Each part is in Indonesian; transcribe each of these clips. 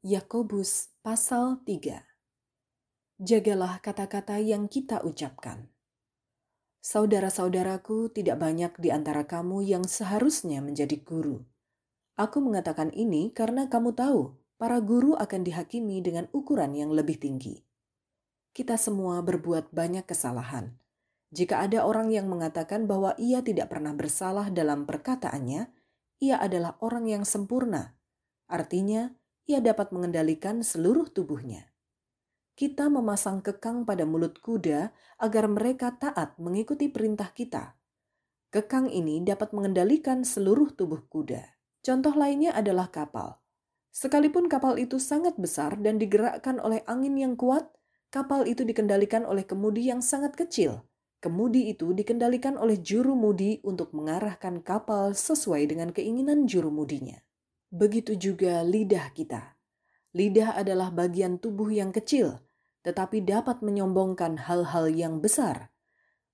Yakobus pasal 3 Jagalah kata-kata yang kita ucapkan. Saudara-saudaraku, tidak banyak di antara kamu yang seharusnya menjadi guru. Aku mengatakan ini karena kamu tahu para guru akan dihakimi dengan ukuran yang lebih tinggi. Kita semua berbuat banyak kesalahan. Jika ada orang yang mengatakan bahwa ia tidak pernah bersalah dalam perkataannya, ia adalah orang yang sempurna. Artinya, ia dapat mengendalikan seluruh tubuhnya. Kita memasang kekang pada mulut kuda agar mereka taat mengikuti perintah kita. Kekang ini dapat mengendalikan seluruh tubuh kuda. Contoh lainnya adalah kapal. Sekalipun kapal itu sangat besar dan digerakkan oleh angin yang kuat, kapal itu dikendalikan oleh kemudi yang sangat kecil. Kemudi itu dikendalikan oleh juru mudi untuk mengarahkan kapal sesuai dengan keinginan juru mudinya begitu juga lidah kita. Lidah adalah bagian tubuh yang kecil, tetapi dapat menyombongkan hal-hal yang besar.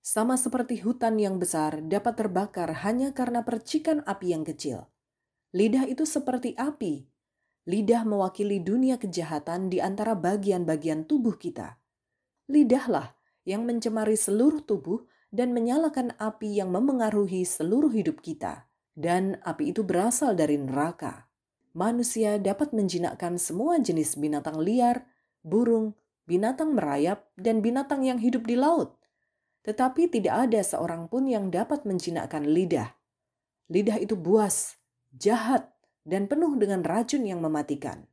Sama seperti hutan yang besar dapat terbakar hanya karena percikan api yang kecil. Lidah itu seperti api. Lidah mewakili dunia kejahatan di antara bagian-bagian tubuh kita. Lidahlah yang mencemari seluruh tubuh dan menyalakan api yang memengaruhi seluruh hidup kita, dan api itu berasal dari neraka manusia dapat menjinakkan semua jenis binatang liar, burung, binatang merayap, dan binatang yang hidup di laut. Tetapi tidak ada seorang pun yang dapat menjinakkan lidah. Lidah itu buas, jahat, dan penuh dengan racun yang mematikan.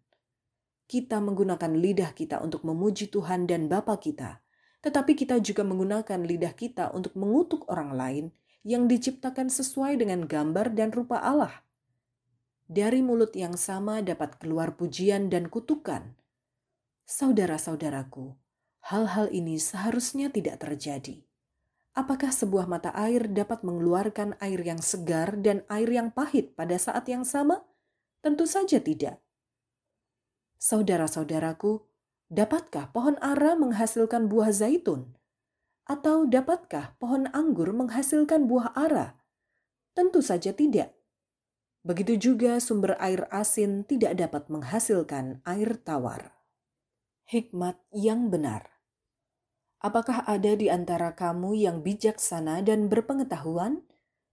Kita menggunakan lidah kita untuk memuji Tuhan dan Bapa kita, tetapi kita juga menggunakan lidah kita untuk mengutuk orang lain yang diciptakan sesuai dengan gambar dan rupa Allah dari mulut yang sama dapat keluar pujian dan kutukan. Saudara-saudaraku, hal-hal ini seharusnya tidak terjadi. Apakah sebuah mata air dapat mengeluarkan air yang segar dan air yang pahit pada saat yang sama? Tentu saja tidak. Saudara-saudaraku, dapatkah pohon ara menghasilkan buah zaitun? Atau dapatkah pohon anggur menghasilkan buah ara? Tentu saja tidak Begitu juga sumber air asin tidak dapat menghasilkan air tawar. Hikmat yang benar. Apakah ada di antara kamu yang bijaksana dan berpengetahuan?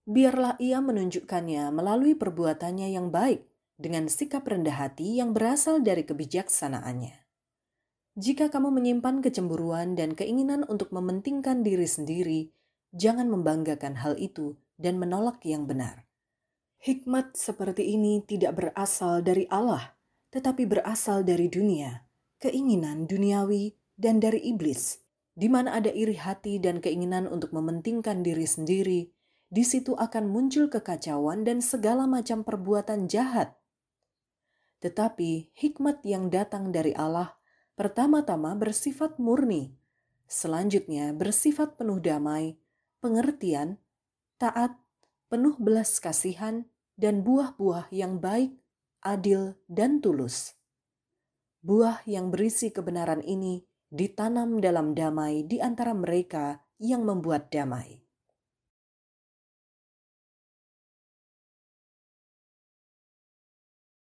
Biarlah ia menunjukkannya melalui perbuatannya yang baik dengan sikap rendah hati yang berasal dari kebijaksanaannya. Jika kamu menyimpan kecemburuan dan keinginan untuk mementingkan diri sendiri, jangan membanggakan hal itu dan menolak yang benar Hikmat seperti ini tidak berasal dari Allah, tetapi berasal dari dunia, keinginan duniawi, dan dari iblis, di mana ada iri hati dan keinginan untuk mementingkan diri sendiri. Di situ akan muncul kekacauan dan segala macam perbuatan jahat. Tetapi hikmat yang datang dari Allah pertama-tama bersifat murni, selanjutnya bersifat penuh damai, pengertian, taat, penuh belas kasihan dan buah-buah yang baik, adil, dan tulus. Buah yang berisi kebenaran ini ditanam dalam damai di antara mereka yang membuat damai.